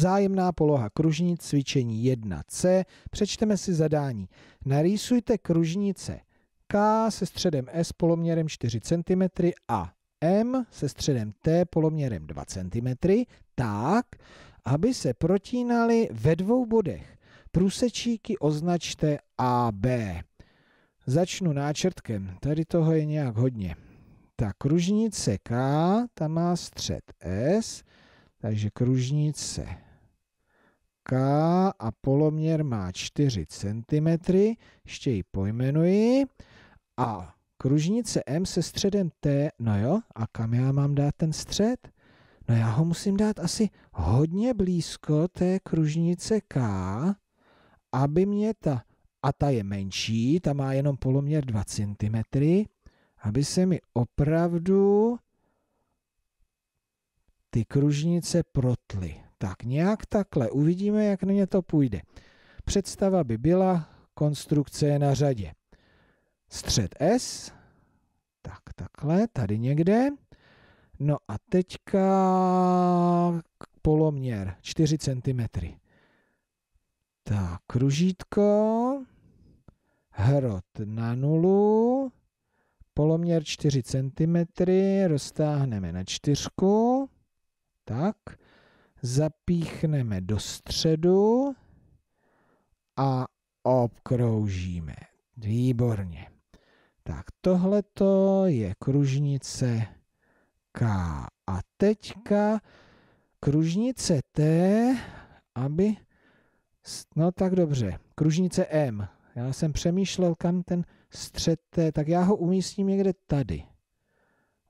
Zájemná poloha kružnic, cvičení 1C, přečteme si zadání. Narýsujte kružnice K se středem S poloměrem 4 cm a M se středem T poloměrem 2 cm tak, aby se protínaly ve dvou bodech. Průsečíky označte AB. Začnu náčrtkem, tady toho je nějak hodně. Ta kružnice K, ta má střed S, takže kružnice k a poloměr má 4 cm, ještě ji pojmenuji. A kružnice M se středem T, no jo, a kam já mám dát ten střed? No já ho musím dát asi hodně blízko té kružnice K, aby mě ta, a ta je menší, ta má jenom poloměr 2 cm, aby se mi opravdu ty kružnice protly. Tak nějak takhle, uvidíme, jak na ně to půjde. Představa by byla, konstrukce je na řadě. Střed S, tak takhle, tady někde. No a teďka poloměr 4 cm. Tak, kružítko, hrot na nulu, poloměr 4 cm, roztáhneme na čtyřku, tak, zapíchneme do středu a obkroužíme. Výborně. Tak tohleto je kružnice K. A teďka kružnice T, aby... No tak dobře, kružnice M. Já jsem přemýšlel, kam ten střed T, tak já ho umístím někde tady.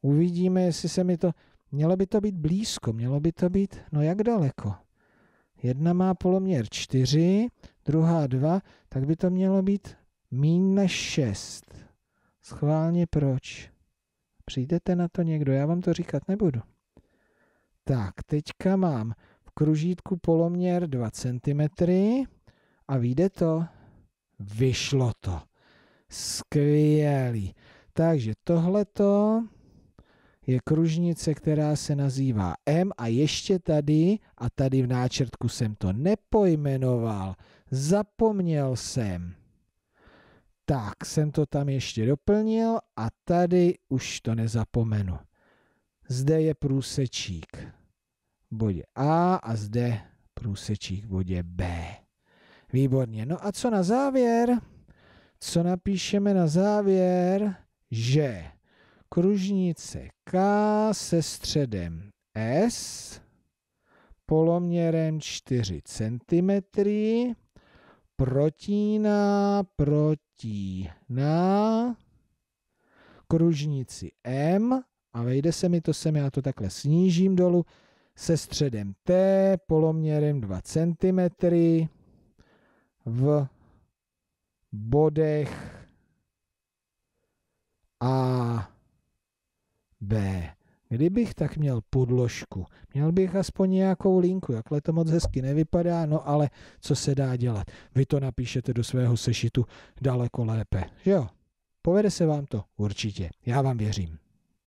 Uvidíme, jestli se mi to Mělo by to být blízko, mělo by to být, no jak daleko? Jedna má poloměr 4, druhá 2, tak by to mělo být mín než 6. Schválně proč? Přijdete na to někdo, já vám to říkat nebudu. Tak, teďka mám v kružítku poloměr 2 cm a vyjde to. Vyšlo to. Skvělý. Takže tohleto je kružnice, která se nazývá M a ještě tady, a tady v náčrtku jsem to nepojmenoval, zapomněl jsem. Tak, jsem to tam ještě doplnil a tady už to nezapomenu. Zde je průsečík v bodě A a zde průsečík v bodě B. Výborně. No a co na závěr? Co napíšeme na závěr? Že kružnice K se středem S poloměrem 4 cm protíná protíná kružnici M a vejde se mi to sem, já to takhle snížím dolů, se středem T poloměrem 2 cm v bodech a B. Kdybych tak měl podložku, měl bych aspoň nějakou linku, jakhle to moc hezky nevypadá, no ale co se dá dělat? Vy to napíšete do svého sešitu daleko lépe, že jo? Povede se vám to určitě, já vám věřím.